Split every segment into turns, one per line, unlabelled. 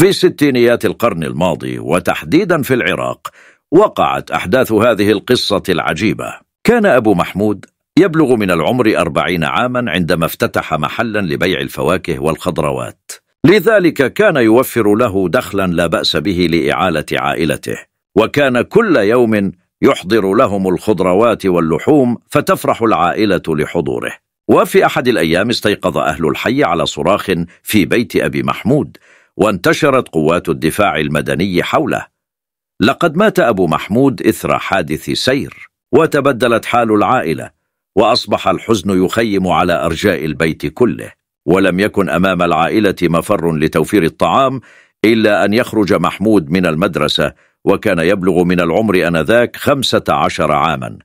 في ستينيات القرن الماضي وتحديدا في العراق وقعت أحداث هذه القصة العجيبة كان أبو محمود يبلغ من العمر أربعين عاما عندما افتتح محلا لبيع الفواكه والخضروات لذلك كان يوفر له دخلا لا بأس به لإعالة عائلته وكان كل يوم يحضر لهم الخضروات واللحوم فتفرح العائلة لحضوره وفي أحد الأيام استيقظ أهل الحي على صراخ في بيت أبي محمود وانتشرت قوات الدفاع المدني حوله لقد مات أبو محمود إثر حادث سير وتبدلت حال العائلة وأصبح الحزن يخيم على أرجاء البيت كله ولم يكن أمام العائلة مفر لتوفير الطعام إلا أن يخرج محمود من المدرسة وكان يبلغ من العمر أنذاك خمسة عشر عاما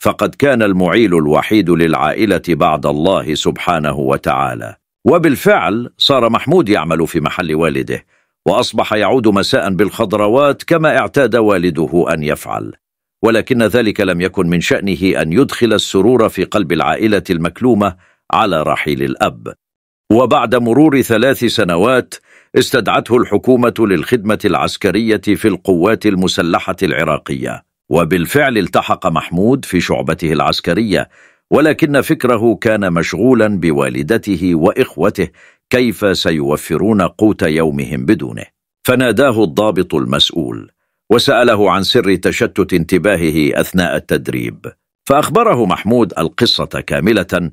فقد كان المعيل الوحيد للعائلة بعد الله سبحانه وتعالى وبالفعل صار محمود يعمل في محل والده وأصبح يعود مساء بالخضروات كما اعتاد والده أن يفعل ولكن ذلك لم يكن من شأنه أن يدخل السرور في قلب العائلة المكلومة على رحيل الأب وبعد مرور ثلاث سنوات استدعته الحكومة للخدمة العسكرية في القوات المسلحة العراقية وبالفعل التحق محمود في شعبته العسكرية ولكن فكره كان مشغولا بوالدته وإخوته كيف سيوفرون قوت يومهم بدونه فناداه الضابط المسؤول وسأله عن سر تشتت انتباهه أثناء التدريب فأخبره محمود القصة كاملة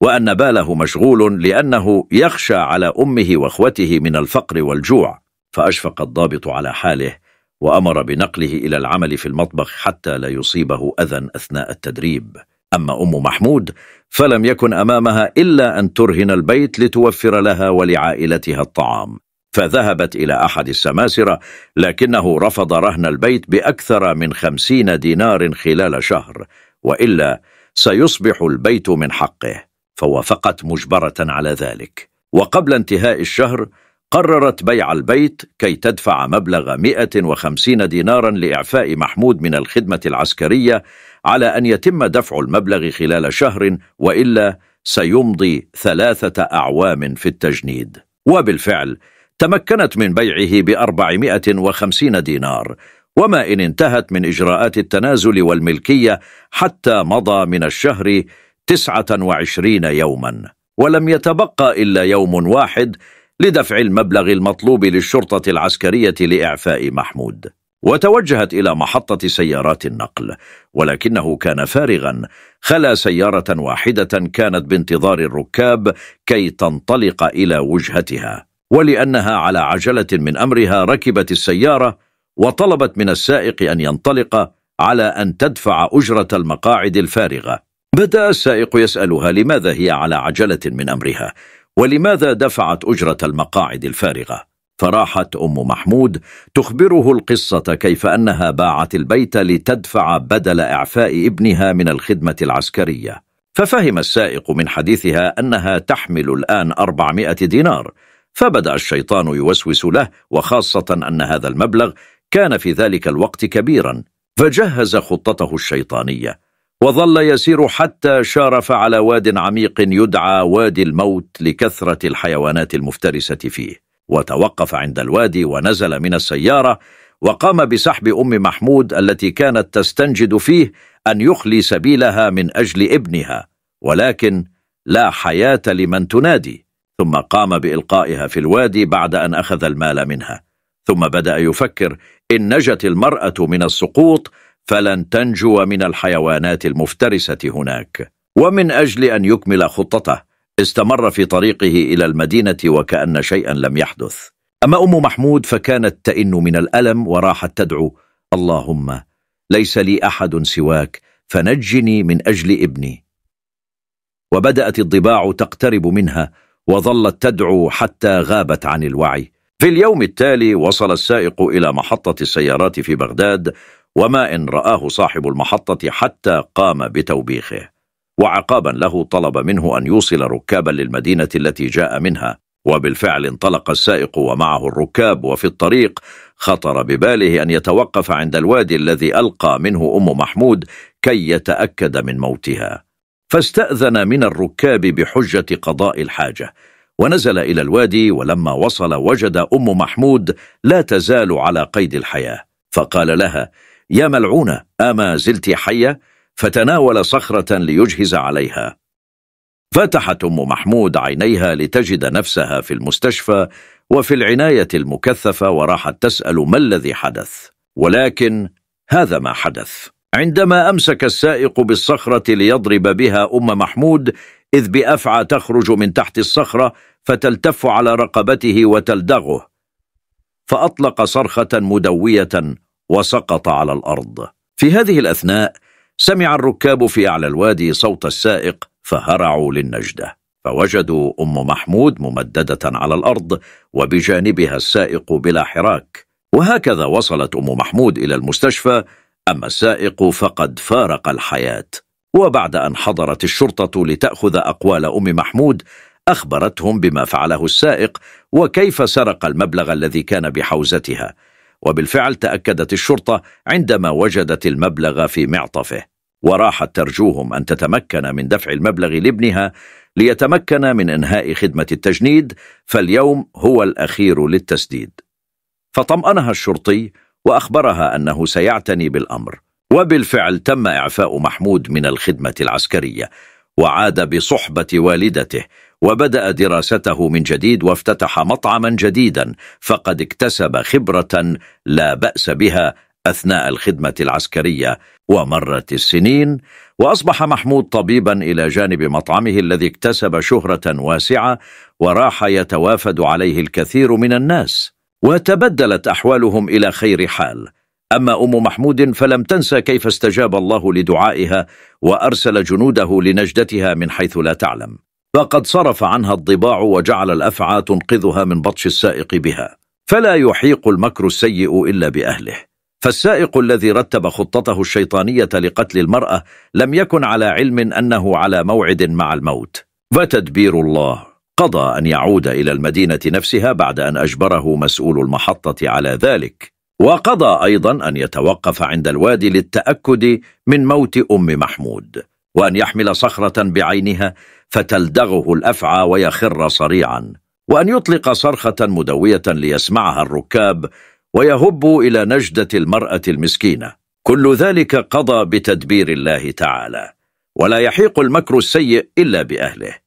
وأن باله مشغول لأنه يخشى على أمه وأخوته من الفقر والجوع فأشفق الضابط على حاله وأمر بنقله إلى العمل في المطبخ حتى لا يصيبه أذى أثناء التدريب أما أم محمود فلم يكن أمامها إلا أن ترهن البيت لتوفر لها ولعائلتها الطعام فذهبت إلى أحد السماسرة لكنه رفض رهن البيت بأكثر من خمسين دينار خلال شهر وإلا سيصبح البيت من حقه فوافقت مجبرة على ذلك وقبل انتهاء الشهر قررت بيع البيت كي تدفع مبلغ 150 دينارا لإعفاء محمود من الخدمة العسكرية على أن يتم دفع المبلغ خلال شهر وإلا سيمضي ثلاثة أعوام في التجنيد وبالفعل تمكنت من بيعه بأربعمائة وخمسين دينار وما إن انتهت من إجراءات التنازل والملكية حتى مضى من الشهر تسعة وعشرين يوما ولم يتبقى إلا يوم واحد لدفع المبلغ المطلوب للشرطة العسكرية لإعفاء محمود وتوجهت إلى محطة سيارات النقل ولكنه كان فارغا خلا سيارة واحدة كانت بانتظار الركاب كي تنطلق إلى وجهتها ولأنها على عجلة من أمرها ركبت السيارة وطلبت من السائق أن ينطلق على أن تدفع أجرة المقاعد الفارغة بدأ السائق يسألها لماذا هي على عجلة من أمرها ولماذا دفعت أجرة المقاعد الفارغة؟ فراحت أم محمود تخبره القصة كيف أنها باعت البيت لتدفع بدل إعفاء ابنها من الخدمة العسكرية ففهم السائق من حديثها أنها تحمل الآن أربعمائة دينار فبدأ الشيطان يوسوس له وخاصة أن هذا المبلغ كان في ذلك الوقت كبيرا فجهز خطته الشيطانية وظل يسير حتى شارف على واد عميق يدعى وادي الموت لكثرة الحيوانات المفترسة فيه وتوقف عند الوادي ونزل من السيارة وقام بسحب أم محمود التي كانت تستنجد فيه أن يخلي سبيلها من أجل ابنها ولكن لا حياة لمن تنادي ثم قام بإلقائها في الوادي بعد أن أخذ المال منها ثم بدأ يفكر إن نجت المرأة من السقوط فلن تنجو من الحيوانات المفترسة هناك ومن أجل أن يكمل خطته استمر في طريقه إلى المدينة وكأن شيئا لم يحدث أما أم محمود فكانت تئن من الألم وراحت تدعو اللهم ليس لي أحد سواك فنجني من أجل ابني وبدأت الضباع تقترب منها وظلت تدعو حتى غابت عن الوعي في اليوم التالي وصل السائق إلى محطة السيارات في بغداد وما إن رآه صاحب المحطة حتى قام بتوبيخه وعقابا له طلب منه أن يوصل ركابا للمدينة التي جاء منها وبالفعل انطلق السائق ومعه الركاب وفي الطريق خطر بباله أن يتوقف عند الوادي الذي ألقى منه أم محمود كي يتأكد من موتها فاستأذن من الركاب بحجة قضاء الحاجة ونزل إلى الوادي ولما وصل وجد أم محمود لا تزال على قيد الحياة فقال لها يا ملعونة أما زلت حية؟ فتناول صخرة ليجهز عليها فتحت أم محمود عينيها لتجد نفسها في المستشفى وفي العناية المكثفة وراحت تسأل ما الذي حدث ولكن هذا ما حدث عندما أمسك السائق بالصخرة ليضرب بها أم محمود إذ بأفعى تخرج من تحت الصخرة فتلتف على رقبته وتلدغه فأطلق صرخة مدوية وسقط على الأرض في هذه الأثناء سمع الركاب في أعلى الوادي صوت السائق فهرعوا للنجدة فوجدوا أم محمود ممددة على الأرض وبجانبها السائق بلا حراك وهكذا وصلت أم محمود إلى المستشفى أما السائق فقد فارق الحياة وبعد أن حضرت الشرطة لتأخذ أقوال أم محمود أخبرتهم بما فعله السائق وكيف سرق المبلغ الذي كان بحوزتها وبالفعل تأكدت الشرطة عندما وجدت المبلغ في معطفه وراحت ترجوهم أن تتمكن من دفع المبلغ لابنها ليتمكن من إنهاء خدمة التجنيد فاليوم هو الأخير للتسديد فطمأنها الشرطي وأخبرها أنه سيعتني بالأمر وبالفعل تم إعفاء محمود من الخدمة العسكرية وعاد بصحبة والدته وبدأ دراسته من جديد وافتتح مطعما جديدا فقد اكتسب خبرة لا بأس بها أثناء الخدمة العسكرية ومرت السنين وأصبح محمود طبيبا إلى جانب مطعمه الذي اكتسب شهرة واسعة وراح يتوافد عليه الكثير من الناس وتبدلت أحوالهم إلى خير حال أما أم محمود فلم تنسى كيف استجاب الله لدعائها وأرسل جنوده لنجدتها من حيث لا تعلم فقد صرف عنها الضباع وجعل الأفعى تنقذها من بطش السائق بها فلا يحيق المكر السيء إلا بأهله فالسائق الذي رتب خطته الشيطانية لقتل المرأة لم يكن على علم أنه على موعد مع الموت فتدبير الله قضى أن يعود إلى المدينة نفسها بعد أن أجبره مسؤول المحطة على ذلك وقضى أيضا أن يتوقف عند الوادي للتأكد من موت أم محمود وأن يحمل صخرة بعينها فتلدغه الأفعى ويخر صريعا وأن يطلق صرخة مدوية ليسمعها الركاب ويهبوا إلى نجدة المرأة المسكينة كل ذلك قضى بتدبير الله تعالى ولا يحيق المكر السيء إلا بأهله